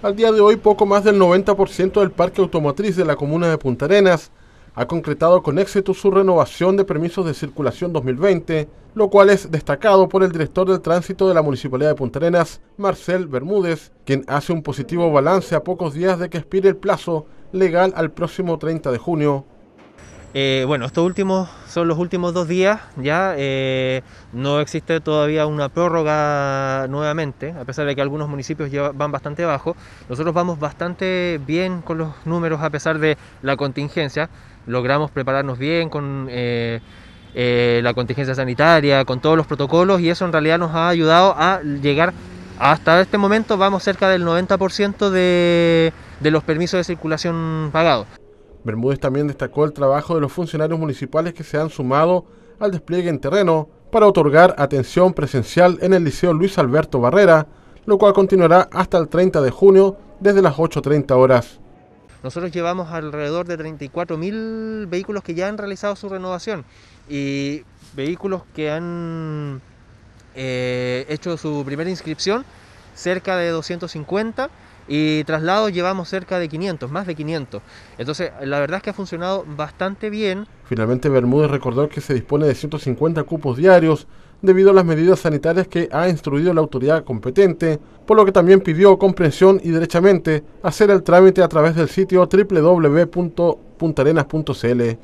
Al día de hoy, poco más del 90% del parque automotriz de la comuna de Punta Arenas ha concretado con éxito su renovación de permisos de circulación 2020, lo cual es destacado por el director del tránsito de la Municipalidad de Punta Arenas, Marcel Bermúdez, quien hace un positivo balance a pocos días de que expire el plazo legal al próximo 30 de junio eh, bueno, estos últimos son los últimos dos días, ya eh, no existe todavía una prórroga nuevamente, a pesar de que algunos municipios ya van bastante bajo. Nosotros vamos bastante bien con los números a pesar de la contingencia, logramos prepararnos bien con eh, la contingencia sanitaria, con todos los protocolos y eso en realidad nos ha ayudado a llegar hasta este momento, vamos cerca del 90% de los permisos de circulación pagados. Bermúdez también destacó el trabajo de los funcionarios municipales que se han sumado al despliegue en terreno para otorgar atención presencial en el Liceo Luis Alberto Barrera, lo cual continuará hasta el 30 de junio desde las 8.30 horas. Nosotros llevamos alrededor de 34.000 vehículos que ya han realizado su renovación y vehículos que han eh, hecho su primera inscripción, cerca de 250 y traslados llevamos cerca de 500, más de 500. Entonces, la verdad es que ha funcionado bastante bien. Finalmente, Bermúdez recordó que se dispone de 150 cupos diarios debido a las medidas sanitarias que ha instruido la autoridad competente, por lo que también pidió comprensión y derechamente hacer el trámite a través del sitio www.puntarenas.cl.